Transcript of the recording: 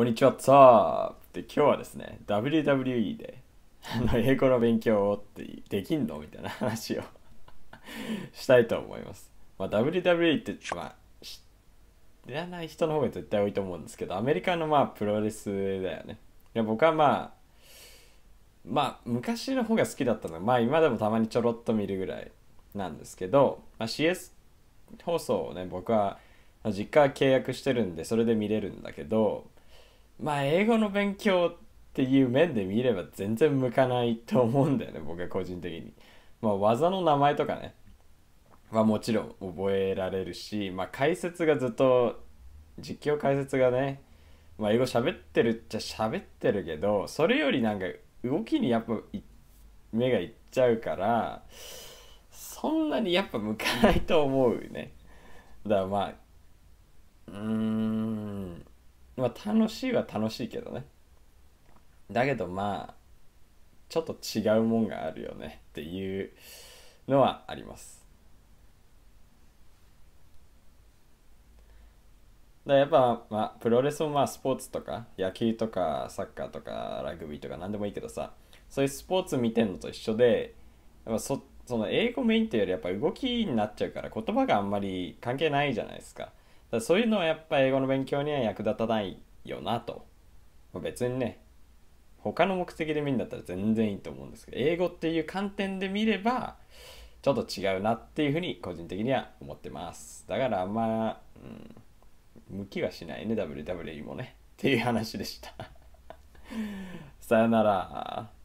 こんにちは、さあっ今日はですね、WWE で、あの、英語の勉強をってできんのみたいな話をしたいと思います。まあ、WWE って、まあ、知らない人の方が絶対多いと思うんですけど、アメリカのまあ、プロレスだよね。いや僕はまあ、まあ、昔の方が好きだったのは、まあ、今でもたまにちょろっと見るぐらいなんですけど、まあ、CS 放送をね、僕は、実家は契約してるんで、それで見れるんだけど、まあ英語の勉強っていう面で見れば全然向かないと思うんだよね僕は個人的に。まあ技の名前とかねはもちろん覚えられるし、まあ、解説がずっと実況解説がね、まあ、英語喋ってるっちゃ喋ってるけどそれよりなんか動きにやっぱ目がいっちゃうからそんなにやっぱ向かないと思うねだからまあうーんまあ楽しいは楽しいけどねだけどまあちょっと違うもんがあるよねっていうのはありますだやっぱ、まあ、プロレスもまあスポーツとか野球とかサッカーとかラグビーとか何でもいいけどさそういうスポーツ見てんのと一緒でやっぱそその英語メインっていうよりやっぱ動きになっちゃうから言葉があんまり関係ないじゃないですか。だそういうのはやっぱ英語の勉強には役立たないよなと。別にね、他の目的で見るんだったら全然いいと思うんですけど、英語っていう観点で見れば、ちょっと違うなっていうふうに個人的には思ってます。だからあんま、うん、向きはしないね、WWE もね。っていう話でした。さよなら。